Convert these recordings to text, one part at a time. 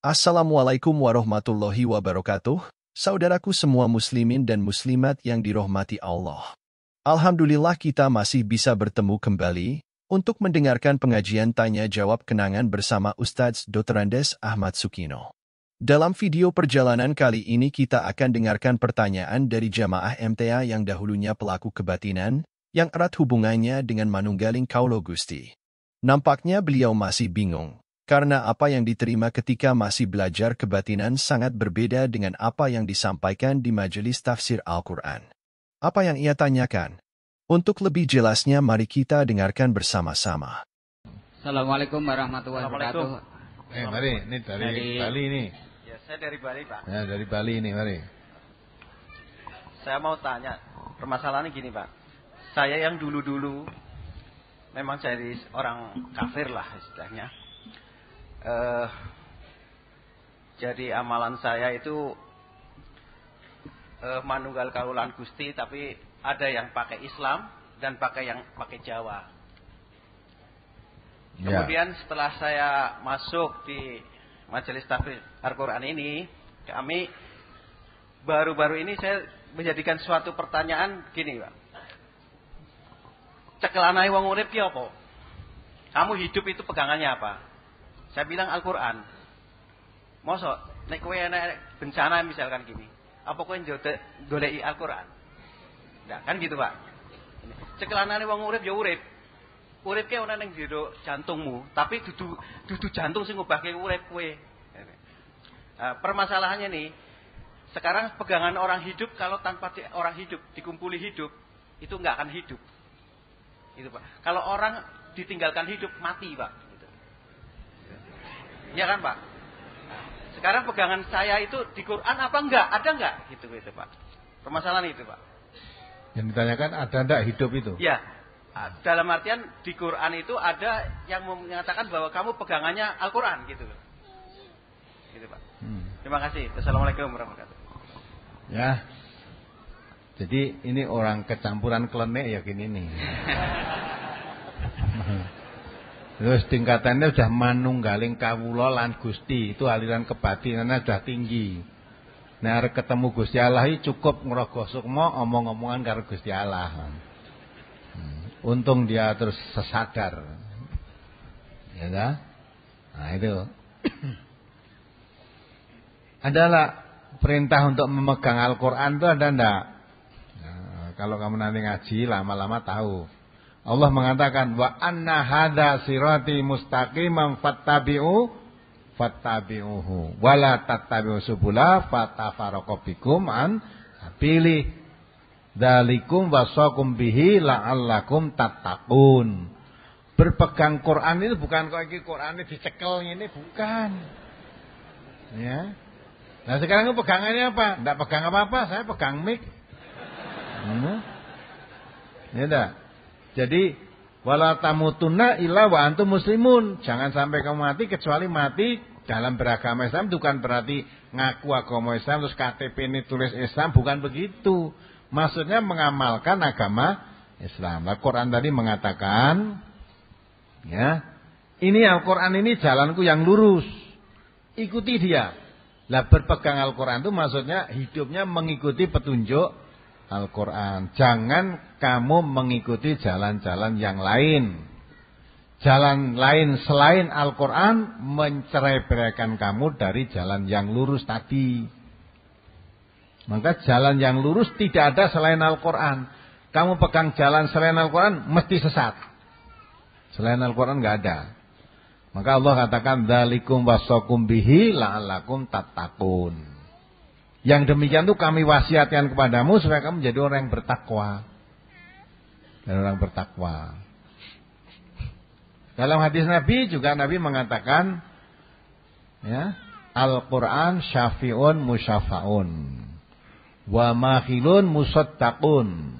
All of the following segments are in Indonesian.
Assalamualaikum warahmatullahi wabarakatuh, saudaraku semua muslimin dan muslimat yang dirahmati Allah. Alhamdulillah kita masih bisa bertemu kembali untuk mendengarkan pengajian tanya jawab kenangan bersama Ustadz Dotrandes Ahmad Sukino. Dalam video perjalanan kali ini kita akan dengarkan pertanyaan dari jamaah MTA yang dahulunya pelaku kebatinan yang erat hubungannya dengan Manunggaling Kaulo Gusti. Nampaknya beliau masih bingung karena apa yang diterima ketika masih belajar kebatinan sangat berbeda dengan apa yang disampaikan di majelis tafsir Al-Quran. Apa yang ia tanyakan? Untuk lebih jelasnya, mari kita dengarkan bersama-sama. Assalamualaikum warahmatullahi wabarakatuh. Eh, mari, ini dari, dari Bali ini. Ya, saya dari Bali, Pak. Ya, dari Bali ini, mari. Saya mau tanya, permasalahannya gini, Pak. Saya yang dulu-dulu memang jadi orang kafir lah istilahnya eh, jadi amalan saya itu eh, manunggal kaulan gusti tapi ada yang pakai Islam dan pakai yang pakai Jawa. Ya. Kemudian setelah saya masuk di majelis tafsir Al-Quran ini, kami baru-baru ini saya menjadikan suatu pertanyaan gini, Pak. Cekelanai wong urip ki Kamu hidup itu pegangannya apa? Saya bilang Al-Quran. naik nek kue enak bencana misalkan gini. Apa kue njodek goleki Al-Quran? Nggak, kan gitu, Pak. Sekelana ini wang urip ya urip. Urip ke orang yang jodoh jantungmu, tapi duduk dudu jantung ngubah ngubahke urip kue. Nah, permasalahannya nih, sekarang pegangan orang hidup kalau tanpa di, orang hidup dikumpuli hidup itu nggak akan hidup. Itu pak. Kalau orang ditinggalkan hidup mati pak. Iya kan Pak? Nah, sekarang pegangan saya itu di Quran apa enggak? Ada enggak? Gitu gitu Pak. Permasalahan itu Pak. Yang ditanyakan ada enggak hidup itu? Iya. Dalam artian di Quran itu ada yang mengatakan bahwa kamu pegangannya Al-Quran gitu. Gitu Pak. Hmm. Terima kasih. Assalamualaikum. warahmatullahi wabarakatuh. Ya. Jadi ini orang kecampuran klenek ya gini nih. Terus tingkatannya sudah manunggaling kawula lan Gusti, itu aliran kebatinannya sudah tinggi. Nah, ketemu Gusti Allah iki cukup ngrogo sukma omong-omongan karo Gusti Allah. Hmm. Untung dia terus sesadar. Ya kan? Nah, itu. Adalah perintah untuk memegang Al-Qur'an itu ada enggak? Nah, kalau kamu nanti ngaji lama-lama tahu. Allah mengatakan wa anna hadza sirati mustaqimam fattabi'u fattabi'uhu wala tattabi'u subula fatafaraqu bikum an pilih dalikum wasakum bihi la'allakum tattaqun berpegang Quran itu bukan kok iki Quran ini dicekel ini bukan ya nah sekarang pegangannya apa ndak pegang apa-apa saya pegang mic hmm. ya dah jadi wala tamutunna illa wa antum muslimun. Jangan sampai kamu mati kecuali mati dalam beragama Islam bukan berarti ngaku agama Islam terus KTP ini tulis Islam bukan begitu. Maksudnya mengamalkan agama Islam. Al-Qur'an tadi mengatakan ya, ini Al-Qur'an ini jalanku yang lurus. Ikuti dia. Lah berpegang Al-Qur'an itu maksudnya hidupnya mengikuti petunjuk Al-Quran. Jangan kamu mengikuti jalan-jalan yang lain. Jalan lain selain Al-Quran mencerai-beraikan kamu dari jalan yang lurus tadi. Maka jalan yang lurus tidak ada selain Al-Quran. Kamu pegang jalan selain Al-Quran mesti sesat. Selain Al-Quran nggak ada. Maka Allah katakan dalikum wasakum bihi la'alakum tatakun. Yang demikian itu kami wasiatkan kepadamu supaya kamu menjadi orang yang bertakwa. Dan orang bertakwa. Dalam hadis Nabi juga Nabi mengatakan ya, Al-Qur'an syafi'un musyafaun wa mahilun musaddaqun.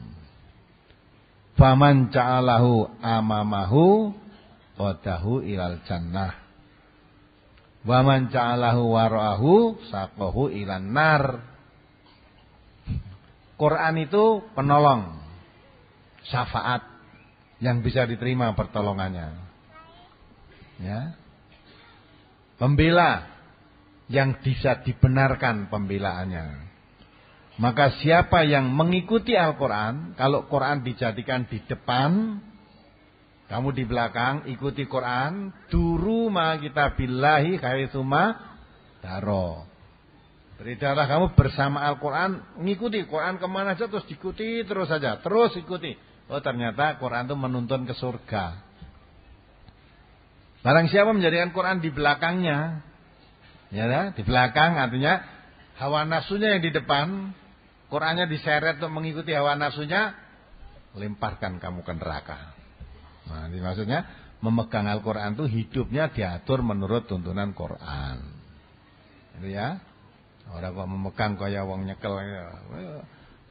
Faman ja'alahu amamahu tahu ilal jannah. Wa man ja'alahu Sakohu ilan nar. Quran itu penolong. Syafaat yang bisa diterima pertolongannya. Ya. Pembela yang bisa dibenarkan pembelaannya. Maka siapa yang mengikuti Al-Quran, kalau Quran dijadikan di depan, kamu di belakang ikuti Quran, duru ma kita billahi kaisuma taro. Beritahulah kamu bersama Al-Quran, ngikuti Quran kemana saja terus diikuti terus saja, terus ikuti. Oh ternyata Quran itu menuntun ke surga. Barang siapa menjadikan Quran di belakangnya, ya, di belakang artinya hawa nafsunya yang di depan, Qurannya diseret untuk mengikuti hawa nafsunya, lemparkan kamu ke neraka. Nah, ini maksudnya memegang Al-Quran itu hidupnya diatur menurut tuntunan Quran. Itu ya. Orang kok memegang kaya wong nyekel.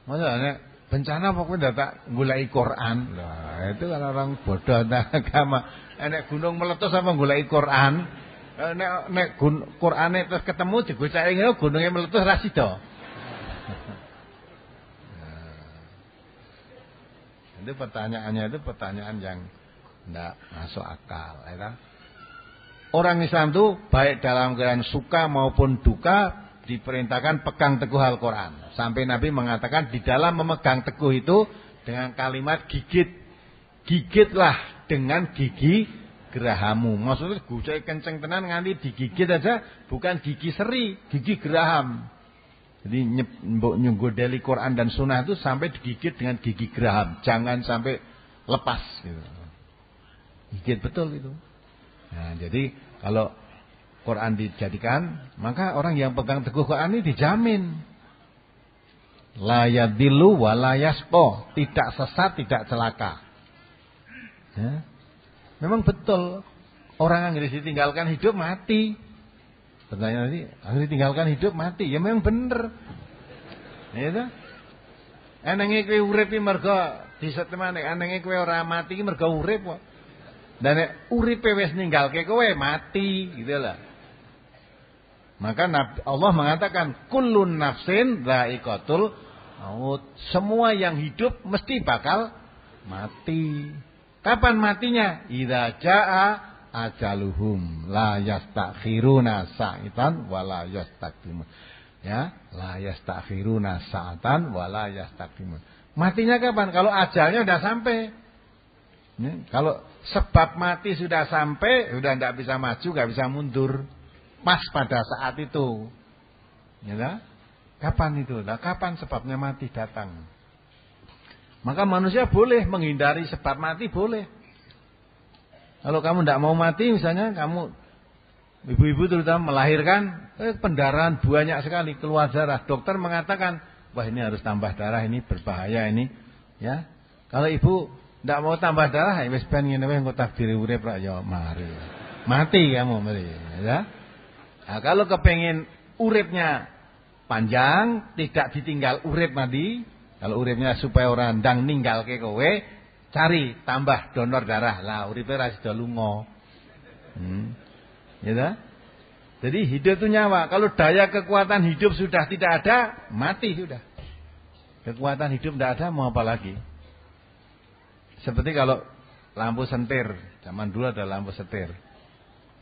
Maksudnya bencana pokoknya tak gulai Quran. Nah, itu kan orang bodoh nah, agama. Enak eh, gunung meletus sama gulai eh, Quran. Nek nek Quran itu ketemu digocake ngono gunungnya meletus ra sida. Nah, itu pertanyaannya itu pertanyaan yang tidak masuk akal ya kan? Orang Islam itu baik dalam keadaan suka maupun duka diperintahkan pegang teguh Al-Qur'an. Sampai Nabi mengatakan di dalam memegang teguh itu dengan kalimat gigit. Gigitlah dengan gigi gerahamu. Maksudnya gusai kenceng tenan nganti digigit aja bukan gigi seri, gigi geraham. Jadi dari Quran dan Sunnah itu sampai digigit dengan gigi geraham, jangan sampai lepas gitu. Gigit betul itu. Nah, jadi kalau Quran dijadikan, maka orang yang pegang teguh Quran ini dijamin layadilu walayaspo, tidak sesat, tidak celaka. Ya. Memang betul orang yang ditinggalkan hidup mati. Pertanyaan tadi, yang ditinggalkan hidup mati, ya memang benar. Ya itu. Enenge kowe urip iki mergo disetemane, enenge kowe ora mati iki mergo urip kok. Dan nek uripe wis ninggalke kowe mati gitu lah. Maka Allah mengatakan kullun nafsin dha'iqatul maut. Semua yang hidup mesti bakal mati. Kapan matinya? Idza jaa ajaluhum la yastakhiruna sa'itan wa la yastaqdimun. Ya, la yastakhiruna sa'atan wa la yastaqdimun. Matinya kapan? Kalau ajalnya udah sampai. Ya, kalau sebab mati sudah sampai, sudah tidak bisa maju, tidak bisa mundur. Pas pada saat itu. Ya, nah? kapan itu? Nah, kapan sebabnya mati datang? Maka manusia boleh menghindari sebab mati, boleh. Kalau kamu tidak mau mati, misalnya kamu ibu-ibu terutama melahirkan, eh, pendarahan banyak sekali keluar darah. Dokter mengatakan, wah ini harus tambah darah, ini berbahaya ini. Ya, kalau ibu tidak mau tambah darah ya wis ben ngene wis engko takdir urip rak ya mari. Mati kamu mari, ya. Nah, kalau kepengen uripnya panjang, tidak ditinggal urip mandi, kalau uripnya supaya orang ndang ke kowe, cari tambah donor darah lah uripe ra sida lunga. Hmm. Ya dah? Jadi hidup itu nyawa. Kalau daya kekuatan hidup sudah tidak ada, mati sudah. Kekuatan hidup tidak ada, mau apa lagi? Seperti kalau lampu sentir, zaman dulu ada lampu sentir.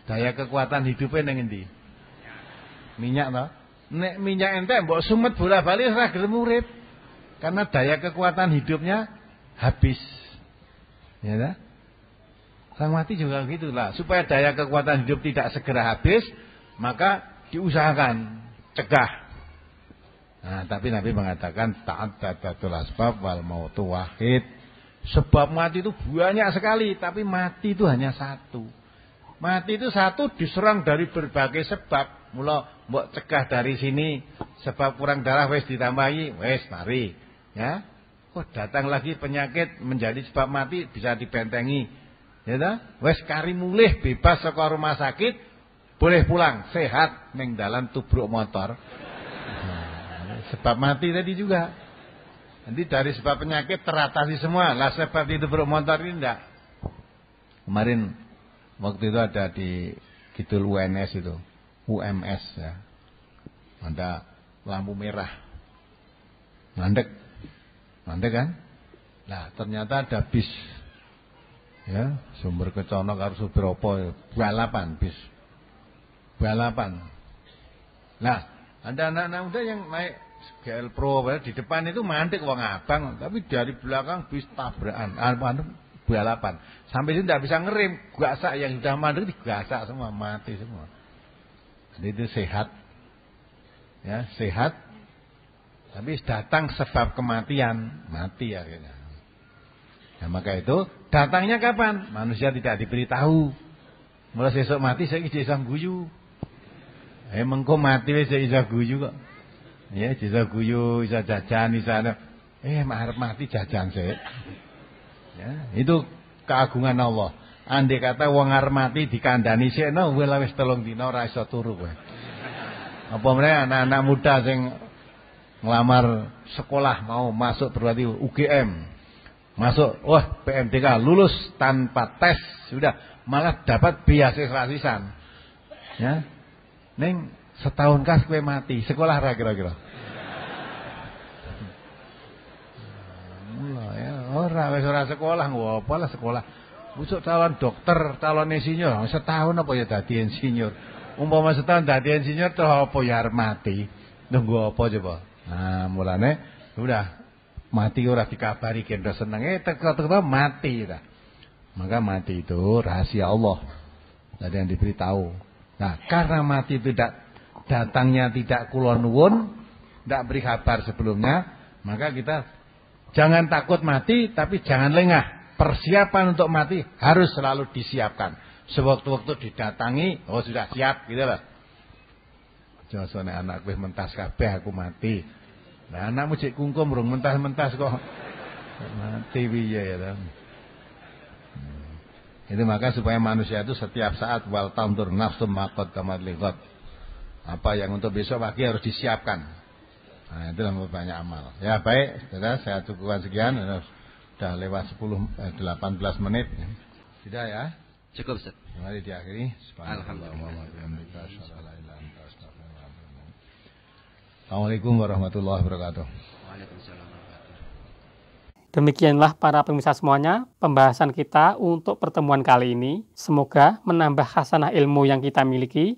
Daya kekuatan hidupnya yang ini. Minyak no? Nek minyak ente mbok sumet bola-bali ora Karena daya kekuatan hidupnya habis. Ya tak? Sang mati juga gitulah. Supaya daya kekuatan hidup tidak segera habis, maka diusahakan cegah. Nah, tapi Nabi mengatakan taat tadatul asbab wal mautu wahid. Sebab mati itu banyak sekali, tapi mati itu hanya satu. Mati itu satu diserang dari berbagai sebab. Mula mbok cegah dari sini, sebab kurang darah wes ditambahi, wes mari. Ya. Oh, datang lagi penyakit menjadi sebab mati bisa dibentengi. Ya ta? Wes kari mulih bebas saka rumah sakit, boleh pulang sehat ning dalan tubruk motor. Nah, sebab mati tadi juga. Nanti dari sebab penyakit teratasi semua. Lah seperti itu motor ini enggak. Kemarin waktu itu ada di Kidul UNS itu. UMS ya. Ada lampu merah. Mandek. Mandek kan? Nah ternyata ada bis. Ya, sumber kecono harus berapa ya. balapan bis. Balapan. Nah, ada anak-anak muda yang naik GL Pro ya. di depan itu mantik wong abang, tapi dari belakang bis tabrakan, ah, balapan. Sampai itu tidak bisa ngerem, gasak yang sudah mandek digasak semua, mati semua. Jadi itu sehat. Ya, sehat. Tapi datang sebab kematian, mati akhirnya. Nah, maka itu datangnya kapan? Manusia tidak diberitahu. Mulai sesok mati saya isang guyu. emang eh, kok mati saya isang guyu kok. Ya, bisa guyu, bisa jajan, bisa eh mahar mati jajan sih. Ya, itu keagungan Allah. Andai kata wong arep mati dikandani sikno wis wis telung dina ora iso turu kowe. Apa mereka anak-anak muda sing ngelamar sekolah mau masuk berarti UGM. Masuk, wah PMDK lulus tanpa tes sudah malah dapat beasiswa sisan. Ya. Ning Setahun kas kue mati, sekolah ra kira-kira. ya, ora wis ora sekolah, apa lah sekolah. Busuk calon dokter, calon insinyur, setahun apa ya dadi insinyur. Umpama setahun dadi insinyur terus apa ya mati. Nunggu apa coba? Nah, mulane udah mati ora dikabari kendo eh teko-teko mati dah Maka mati itu rahasia Allah. Ada yang diberitahu. Nah, karena mati itu tidak datangnya tidak kulon won, tidak beri kabar sebelumnya, maka kita jangan takut mati, tapi jangan lengah. Persiapan untuk mati harus selalu disiapkan. Sewaktu-waktu didatangi, oh sudah siap gitu loh. Jangan anak gue mentas kabeh aku mati. Nah anakmu cek kungkum rung mentas-mentas kok. Mati biaya ya Jadi hmm. Itu maka supaya manusia itu setiap saat wal tamtur nafsu makot kamar lewat apa yang untuk besok pagi harus disiapkan. Nah, itu banyak amal. Ya baik, saudara saya cukupkan sekian. Sudah lewat 10 18 eh, menit. Tidak ya? Cukup, Ustaz. Mari diakhiri. Assalamualaikum warahmatullahi wabarakatuh. Demikianlah para pemirsa semuanya pembahasan kita untuk pertemuan kali ini. Semoga menambah khasanah ilmu yang kita miliki